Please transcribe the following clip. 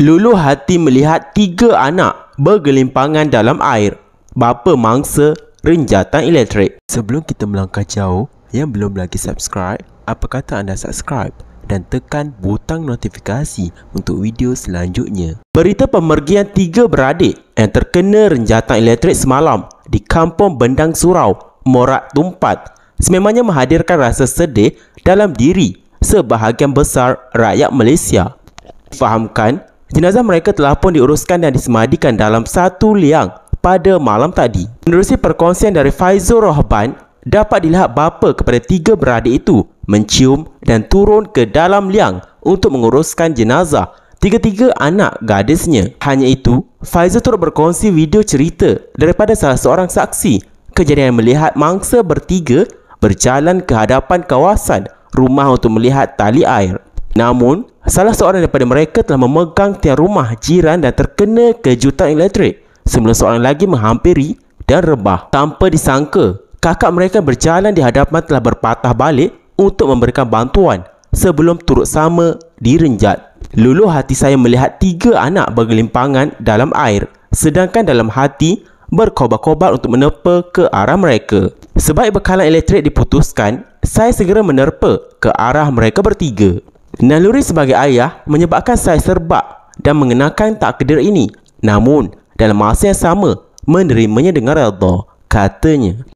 Lulu hati melihat tiga anak bergelimpangan dalam air. Bapa mangsa renjatan elektrik. Sebelum kita melangkah jauh, yang belum lagi subscribe, apa kata anda subscribe dan tekan butang notifikasi untuk video selanjutnya. Berita pemergian tiga beradik yang terkena renjatan elektrik semalam di kampung Bendang Surau, Morat Tumpat, sememangnya menghadirkan rasa sedih dalam diri sebahagian besar rakyat Malaysia. Fahamkan Jenazah mereka telah pun diuruskan dan disemadikan dalam satu liang pada malam tadi. Menerusi perkongsian dari Faizul Rohban, dapat dilihat bapa kepada tiga beradik itu mencium dan turun ke dalam liang untuk menguruskan jenazah tiga-tiga anak gadisnya. Hanya itu, Faizul turut berkongsi video cerita daripada salah seorang saksi kejadian melihat mangsa bertiga berjalan ke hadapan kawasan rumah untuk melihat tali air. Namun, Salah seorang daripada mereka telah memegang tiang rumah jiran dan terkena kejutan elektrik. Semula seorang lagi menghampiri dan rebah. Tanpa disangka, kakak mereka berjalan di hadapan telah berpatah balik untuk memberikan bantuan sebelum turut sama direnjat. Luluh hati saya melihat tiga anak bergelimpangan dalam air sedangkan dalam hati berkobar-kobar untuk menerpa ke arah mereka. Sebaik bekalan elektrik diputuskan, saya segera menerpa ke arah mereka bertiga. Naluri sebagai ayah menyebabkan saya serbak dan mengenakan takdir ini. Namun, dalam masa yang sama, menerimanya dengan redha, katanya.